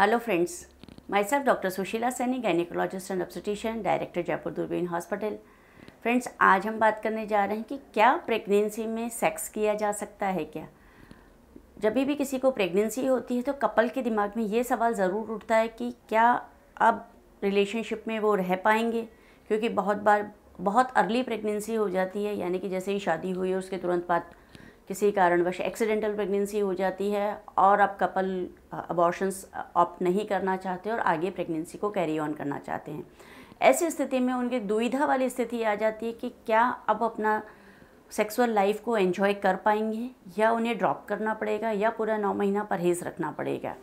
hello friends myself doctor Sushila Saini gynaecologist and obstetrician director Jaipur Doorbeen hospital friends आज हम बात करने जा रहे हैं कि क्या प्रेगनेंसी में सेक्स किया जा सकता है क्या जब भी किसी को प्रेगनेंसी होती है तो कपल के दिमाग में ये सवाल ज़रूर उठता है कि क्या अब रिलेशनशिप में वो रह पाएंगे क्योंकि बहुत बार बहुत अर्ली प्रेगनेंसी हो जाती है यानी कि जैसे ही शादी हुई है उसके तुरंत बाद किसी कारणवश एक्सीडेंटल प्रेगनेंसी हो जाती है और आप कपल अबॉर्शंस ऑप्ट नहीं करना चाहते और आगे प्रेगनेंसी को कैरी ऑन करना चाहते हैं ऐसी स्थिति में उनकी दुविधा वाली स्थिति आ जाती है कि क्या अब अपना सेक्सुअल लाइफ को एंजॉय कर पाएंगे या उन्हें ड्रॉप करना पड़ेगा या पूरा नौ महीना परहेज़ रखना पड़ेगा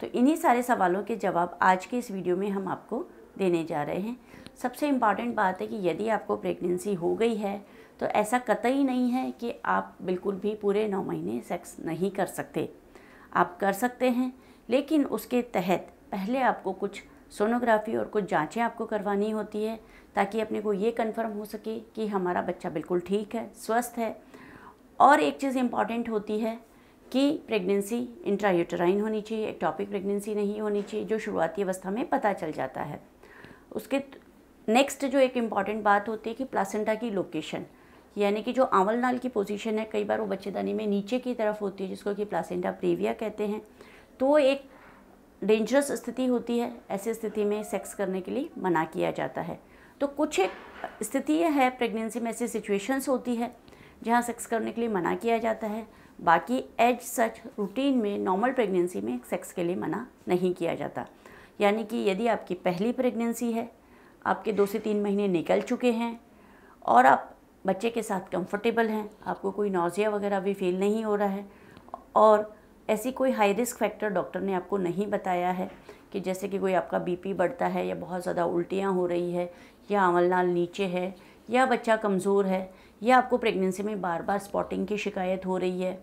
तो इन्हीं सारे सवालों के जवाब आज के इस वीडियो में हम आपको देने जा रहे हैं सबसे इम्पॉर्टेंट बात है कि यदि आपको प्रेगनेंसी हो गई है तो ऐसा कतई नहीं है कि आप बिल्कुल भी पूरे नौ महीने सेक्स नहीं कर सकते आप कर सकते हैं लेकिन उसके तहत पहले आपको कुछ सोनोग्राफी और कुछ जांचें आपको करवानी होती है ताकि अपने को ये कंफर्म हो सके कि हमारा बच्चा बिल्कुल ठीक है स्वस्थ है और एक चीज़ इम्पॉर्टेंट होती है कि प्रेगनेंसी इंट्रायूटराइन होनी चाहिए एक्टॉपिक प्रेगनेंसी नहीं होनी चाहिए जो शुरुआती अवस्था में पता चल जाता है उसके नेक्स्ट जो एक इम्पॉर्टेंट बात होती है कि प्लासेंटा की लोकेशन यानी कि जो आंवल नाल की पोजीशन है कई बार वो बच्चेदानी में नीचे की तरफ होती है जिसको कि प्लासेंटा प्रेविया कहते हैं तो एक डेंजरस स्थिति होती है ऐसी स्थिति में सेक्स करने के लिए मना किया जाता है तो कुछ एक स्थिति है प्रेगनेंसी में ऐसी सिचुएशंस होती है जहाँ सेक्स करने के लिए मना किया जाता है बाकी एज सच रूटीन में नॉर्मल प्रेगनेंसी में सेक्स के लिए मना नहीं किया जाता यानी कि यदि आपकी पहली प्रेगनेंसी है आपके दो से तीन महीने निकल चुके हैं और आप बच्चे के साथ कंफर्टेबल हैं आपको कोई नौजिया वगैरह भी फील नहीं हो रहा है और ऐसी कोई हाई रिस्क फैक्टर डॉक्टर ने आपको नहीं बताया है कि जैसे कि कोई आपका बीपी बढ़ता है या बहुत ज़्यादा उल्टियाँ हो रही है या नाल नीचे है या बच्चा कमज़ोर है या आपको प्रेगनेंसी में बार बार स्पॉटिंग की शिकायत हो रही है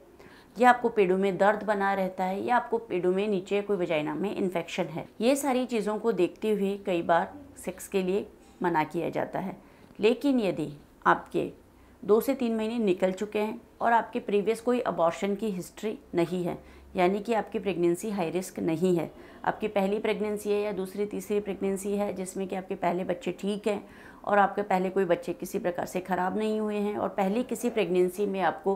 या आपको पेड़ों में दर्द बना रहता है या आपको पेड़ों में नीचे कोई वजाइना में इन्फेक्शन है ये सारी चीज़ों को देखते हुए कई बार सेक्स के लिए मना किया जाता है लेकिन यदि आपके दो से तीन महीने निकल चुके हैं और आपके प्रीवियस कोई अबॉर्शन की हिस्ट्री नहीं है यानी कि आपकी प्रेगनेंसी हाई रिस्क नहीं है आपकी पहली प्रेगनेंसी है या दूसरी तीसरी प्रेगनेंसी है जिसमें कि आपके पहले बच्चे ठीक हैं और आपके पहले कोई बच्चे किसी प्रकार से ख़राब नहीं हुए हैं और पहली किसी प्रेगनेंसी में आपको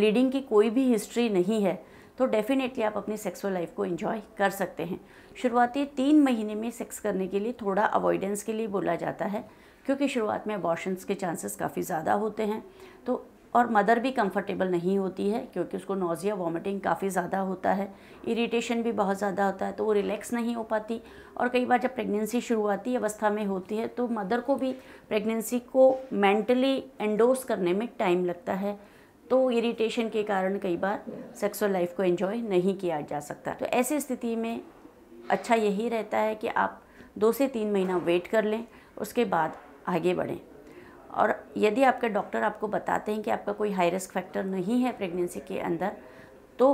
ब्लीडिंग की कोई भी हिस्ट्री नहीं है तो डेफ़िनेटली आप अपनी सेक्सुअल लाइफ को इन्जॉय कर सकते हैं शुरुआती तीन महीने में सेक्स करने के लिए थोड़ा अवॉइडेंस के लिए बोला जाता है क्योंकि शुरुआत में अबॉर्शंस के चांसेस काफ़ी ज़्यादा होते हैं तो और मदर भी कंफर्टेबल नहीं होती है क्योंकि उसको नोज़िया वॉमिटिंग काफ़ी ज़्यादा होता है इरिटेशन भी बहुत ज़्यादा होता है तो वो रिलैक्स नहीं हो पाती और कई बार जब प्रेगनेंसी शुरुआती अवस्था में होती है तो मदर को भी प्रेगनेंसी को मेंटली एंडोर्स करने में टाइम लगता है तो इरिटेशन के कारण कई बार सेक्सुअल लाइफ को एंजॉय नहीं किया जा सकता तो ऐसी स्थिति में अच्छा यही रहता है कि आप दो से तीन महीना वेट कर लें उसके बाद आगे बढ़ें और यदि आपके डॉक्टर आपको बताते हैं कि आपका कोई हाई रिस्क फैक्टर नहीं है प्रेगनेंसी के अंदर तो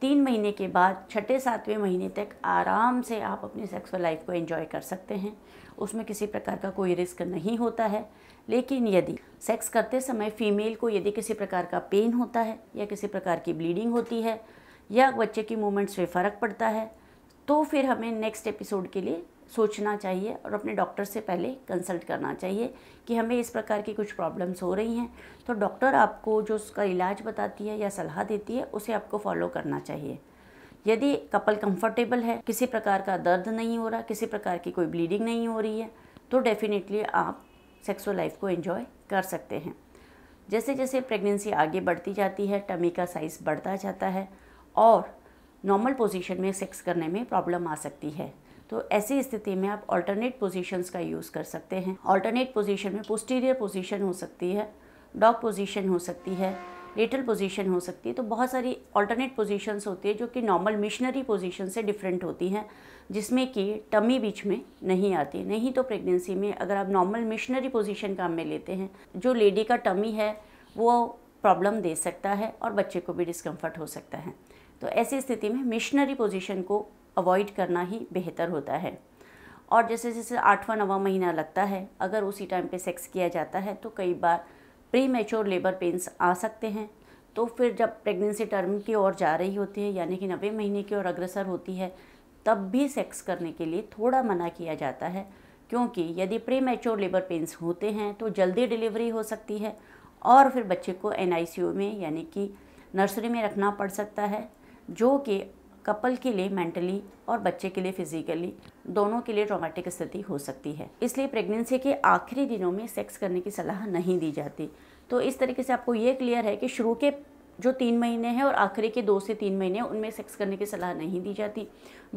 तीन महीने के बाद छठे सातवें महीने तक आराम से आप अपनी सेक्सुअल लाइफ को एंजॉय कर सकते हैं उसमें किसी प्रकार का कोई रिस्क नहीं होता है लेकिन यदि सेक्स करते समय फीमेल को यदि किसी प्रकार का पेन होता है या किसी प्रकार की ब्लीडिंग होती है या बच्चे की मूवमेंट्स में फ़र्क पड़ता है तो फिर हमें नेक्स्ट एपिसोड के लिए सोचना चाहिए और अपने डॉक्टर से पहले कंसल्ट करना चाहिए कि हमें इस प्रकार की कुछ प्रॉब्लम्स हो रही हैं तो डॉक्टर आपको जो उसका इलाज बताती है या सलाह देती है उसे आपको फॉलो करना चाहिए यदि कपल कंफर्टेबल है किसी प्रकार का दर्द नहीं हो रहा किसी प्रकार की कोई ब्लीडिंग नहीं हो रही है तो डेफिनेटली आप सेक्सुअल लाइफ को एंजॉय कर सकते हैं जैसे जैसे प्रेगनेंसी आगे बढ़ती जाती है टमी का साइज़ बढ़ता जाता है और नॉर्मल पोजीशन में सेक्स करने में प्रॉब्लम आ सकती है तो ऐसी स्थिति में आप अल्टरनेट पोजीशंस का यूज़ कर सकते हैं अल्टरनेट पोजीशन में पोस्टीरियर पोजीशन हो सकती है डॉग पोजीशन हो सकती है लेटरल पोजीशन हो सकती है तो बहुत सारी ऑल्टरनेट पोजीशंस होती है जो कि नॉर्मल मिशनरी पोजीशन से डिफरेंट होती हैं जिसमें कि टमी बीच में नहीं आती नहीं तो प्रेगनेंसी में अगर आप नॉर्मल मिशनरी पोजीशन काम में लेते हैं जो लेडी का टमी है वो प्रॉब्लम दे सकता है और बच्चे को भी डिस्कम्फर्ट हो सकता है तो ऐसी स्थिति में मिशनरी पोजिशन को अवॉइड करना ही बेहतर होता है और जैसे जैसे आठवां नवा महीना लगता है अगर उसी टाइम पे सेक्स किया जाता है तो कई बार प्री मेच्योर लेबर पेंस आ सकते हैं तो फिर जब प्रेगनेंसी टर्म की ओर जा रही होती है यानी कि नब्बे महीने की ओर अग्रसर होती है तब भी सेक्स करने के लिए थोड़ा मना किया जाता है क्योंकि यदि प्री मेच्योर लेबर पेंस होते हैं तो जल्दी डिलीवरी हो सकती है और फिर बच्चे को एन में यानी कि नर्सरी में रखना पड़ सकता है जो कि कपल के लिए मेंटली और बच्चे के लिए फिजिकली दोनों के लिए ट्रोमेटिक स्थिति हो सकती है इसलिए प्रेगनेंसी के आखिरी दिनों में सेक्स करने की सलाह नहीं दी जाती तो इस तरीके से आपको ये क्लियर है कि शुरू के जो तीन महीने हैं और आखिरी के दो से तीन महीने उनमें सेक्स करने की सलाह नहीं दी जाती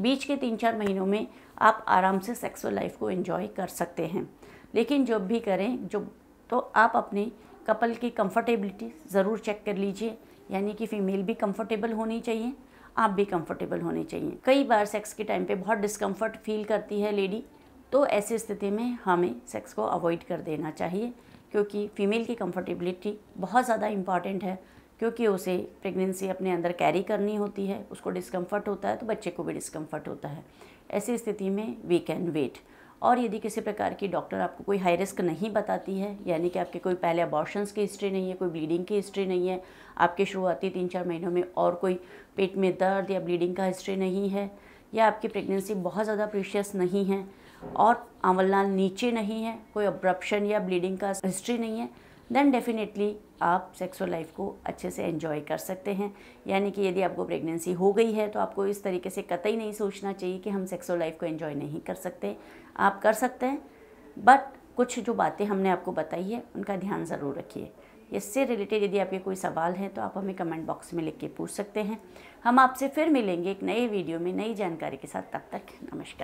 बीच के तीन चार महीनों में आप आराम से सेक्सुअल लाइफ को एंजॉय कर सकते हैं लेकिन जब भी करें जो तो आप अपने कपल की कंफर्टेबिलिटी ज़रूर चेक कर लीजिए यानी कि फ़ीमेल भी कंफर्टेबल होनी चाहिए आप भी कंफर्टेबल होने चाहिए कई बार सेक्स के टाइम पे बहुत डिस्कम्फर्ट फील करती है लेडी तो ऐसी स्थिति में हमें सेक्स को अवॉइड कर देना चाहिए क्योंकि फ़ीमेल की कंफर्टेबिलिटी बहुत ज़्यादा इम्पॉर्टेंट है क्योंकि उसे प्रेगनेंसी अपने अंदर कैरी करनी होती है उसको डिस्कम्फर्ट होता है तो बच्चे को भी डिस्कम्फर्ट होता है ऐसी स्थिति में वी कैन वेट और यदि किसी प्रकार की डॉक्टर आपको कोई हाई रिस्क नहीं बताती है यानी कि आपके कोई पहले अबॉर्शंस की हिस्ट्री नहीं है कोई ब्लीडिंग की हिस्ट्री नहीं है आपके शुरुआती तीन चार महीनों में और कोई पेट में दर्द या ब्लीडिंग का हिस्ट्री नहीं है या आपकी प्रेगनेंसी बहुत ज़्यादा प्रीशियस नहीं है और आंवलनाल नीचे नहीं है कोई अब्रप्शन या ब्लीडिंग का हिस्ट्री नहीं है देन डेफिनेटली आप सेक्सुअल लाइफ को अच्छे से एंजॉय कर सकते हैं यानी कि यदि आपको प्रेगनेंसी हो गई है तो आपको इस तरीके से कतई नहीं सोचना चाहिए कि हम सेक्सुअल लाइफ को एंजॉय नहीं कर सकते आप कर सकते हैं बट कुछ जो बातें हमने आपको बताई है उनका ध्यान ज़रूर रखिए इससे रिलेटेड यदि आपके कोई सवाल है तो आप हमें कमेंट बॉक्स में लिख के पूछ सकते हैं हम आपसे फिर मिलेंगे एक नए वीडियो में नई जानकारी के साथ तब तक नमस्कार